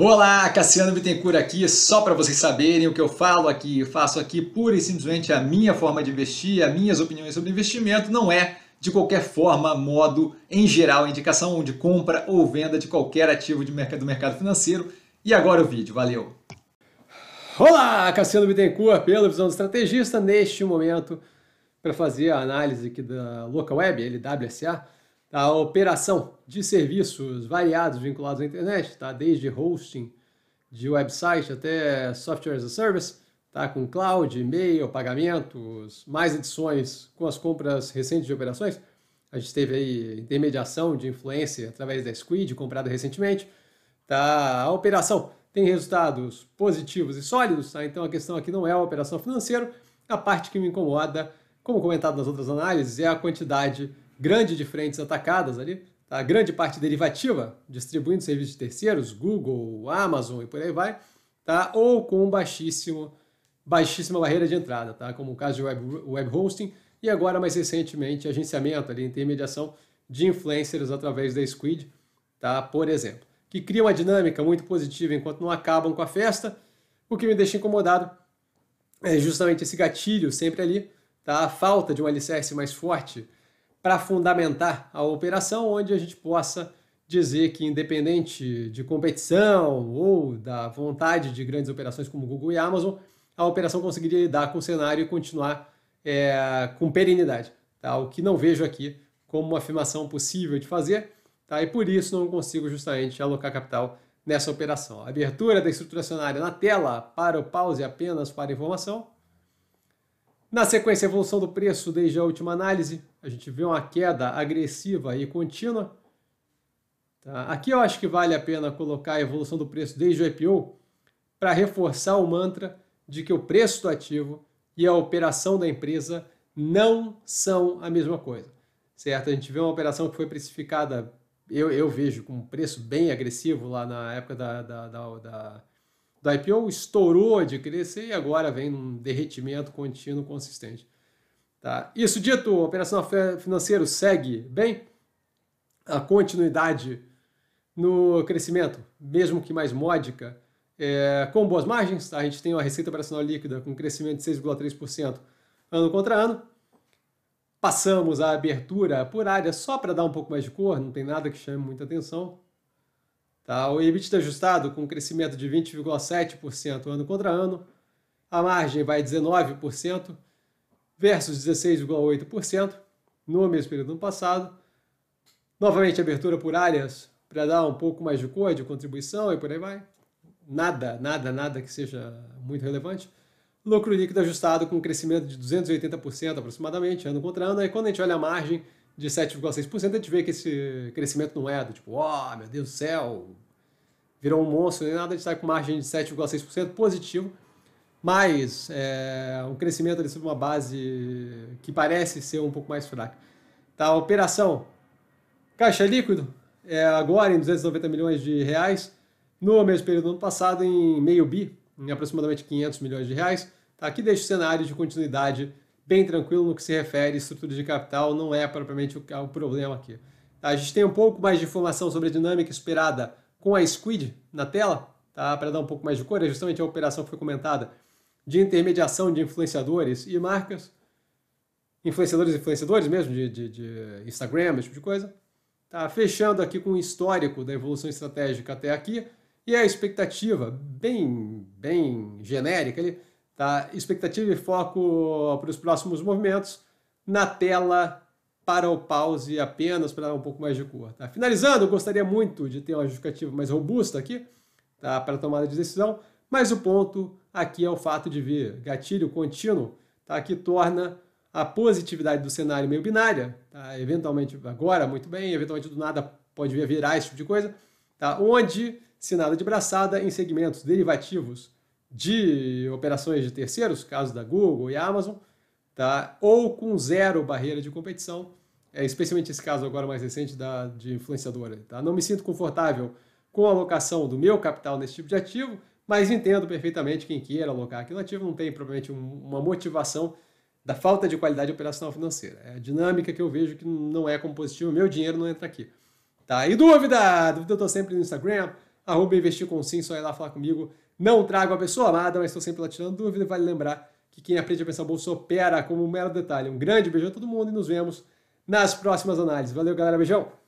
Olá, Cassiano Bittencourt aqui, só para vocês saberem o que eu falo aqui, eu faço aqui pura e simplesmente a minha forma de investir, as minhas opiniões sobre investimento, não é de qualquer forma, modo, em geral, indicação de compra ou venda de qualquer ativo de mercado, do mercado financeiro. E agora o vídeo, valeu! Olá, Cassiano Bittencourt, pela visão do estrategista, neste momento, para fazer a análise aqui da Local Web, LWSA, a operação de serviços variados vinculados à internet, tá? desde hosting de website até software as a service, tá? com cloud, e-mail, pagamentos, mais edições com as compras recentes de operações. A gente teve aí intermediação de influência através da Squid, comprada recentemente. Tá? A operação tem resultados positivos e sólidos, tá? então a questão aqui não é a operação financeira. A parte que me incomoda, como comentado nas outras análises, é a quantidade grande de frentes atacadas ali, tá? a grande parte derivativa, distribuindo serviços de terceiros, Google, Amazon e por aí vai, tá? ou com baixíssimo, baixíssima barreira de entrada, tá? como o caso de web, web hosting, e agora mais recentemente agenciamento, ali, intermediação de influencers através da Squid, tá? por exemplo, que cria uma dinâmica muito positiva enquanto não acabam com a festa, o que me deixa incomodado é justamente esse gatilho sempre ali, tá? a falta de um alicerce mais forte, para fundamentar a operação, onde a gente possa dizer que, independente de competição ou da vontade de grandes operações como Google e Amazon, a operação conseguiria lidar com o cenário e continuar é, com perenidade. Tá? O que não vejo aqui como uma afirmação possível de fazer, tá? e por isso não consigo justamente alocar capital nessa operação. abertura da estrutura acionária na tela para o pause é apenas para informação. Na sequência, evolução do preço desde a última análise, a gente vê uma queda agressiva e contínua. Tá? Aqui eu acho que vale a pena colocar a evolução do preço desde o IPO para reforçar o mantra de que o preço do ativo e a operação da empresa não são a mesma coisa. Certo? A gente vê uma operação que foi precificada, eu, eu vejo, com um preço bem agressivo lá na época da, da, da, da da IPO estourou de crescer e agora vem um derretimento contínuo consistente. Tá? Isso dito, a operação financeira segue bem a continuidade no crescimento, mesmo que mais módica, é, com boas margens. A gente tem uma receita operacional líquida com crescimento de 6,3% ano contra ano. Passamos a abertura por área só para dar um pouco mais de cor, não tem nada que chame muita atenção. Tá? O EBITDA ajustado com crescimento de 20,7% ano contra ano. A margem vai 19% versus 16,8% no mesmo período do ano passado. Novamente, abertura por áreas para dar um pouco mais de cor, de contribuição e por aí vai. Nada, nada, nada que seja muito relevante. Lucro líquido ajustado com crescimento de 280% aproximadamente, ano contra ano. Aí quando a gente olha a margem de 7,6%, a gente vê que esse crescimento não é do tipo, ó, oh, meu Deus do céu, virou um monstro, nem nada, a gente está com margem de 7,6% positivo mas é, um crescimento ali sobre uma base que parece ser um pouco mais fraca. Tá, a operação caixa líquido é agora em 290 milhões de reais, no mesmo período do ano passado em meio bi, em aproximadamente 500 milhões de reais. Tá, aqui deixa o cenário de continuidade bem tranquilo no que se refere à estrutura de capital, não é propriamente o, o problema aqui. Tá, a gente tem um pouco mais de informação sobre a dinâmica esperada com a Squid na tela, tá, para dar um pouco mais de cor, é justamente a operação que foi comentada de intermediação de influenciadores e marcas, influenciadores e influenciadores mesmo, de, de, de Instagram, esse tipo de coisa. Tá fechando aqui com o histórico da evolução estratégica até aqui e a expectativa, bem, bem genérica ali, tá? Expectativa e foco para os próximos movimentos na tela para o pause apenas para dar um pouco mais de cor. Tá? Finalizando, eu gostaria muito de ter uma justificativa mais robusta aqui tá? para a tomada de decisão, mas o ponto aqui é o fato de vir gatilho contínuo, tá? que torna a positividade do cenário meio binária, tá? eventualmente agora muito bem, eventualmente do nada pode vir virar esse tipo de coisa, tá? onde se nada de braçada em segmentos derivativos de operações de terceiros, caso da Google e Amazon, tá? ou com zero barreira de competição, é, especialmente esse caso agora mais recente da, de influenciadora. Tá? Não me sinto confortável com a alocação do meu capital nesse tipo de ativo, mas entendo perfeitamente quem queira alocar aquilo ativo, não tem provavelmente uma motivação da falta de qualidade operacional financeira. É a dinâmica que eu vejo que não é compositiva, meu dinheiro não entra aqui. Tá? E dúvida? Dúvida eu estou sempre no Instagram, arroba investir com sim, só ir lá falar comigo. Não trago a pessoa amada, mas estou sempre lá tirando dúvida. Vale lembrar que quem aprende a pensar bolsa opera como um mero detalhe. Um grande beijo a todo mundo e nos vemos nas próximas análises. Valeu, galera. Beijão!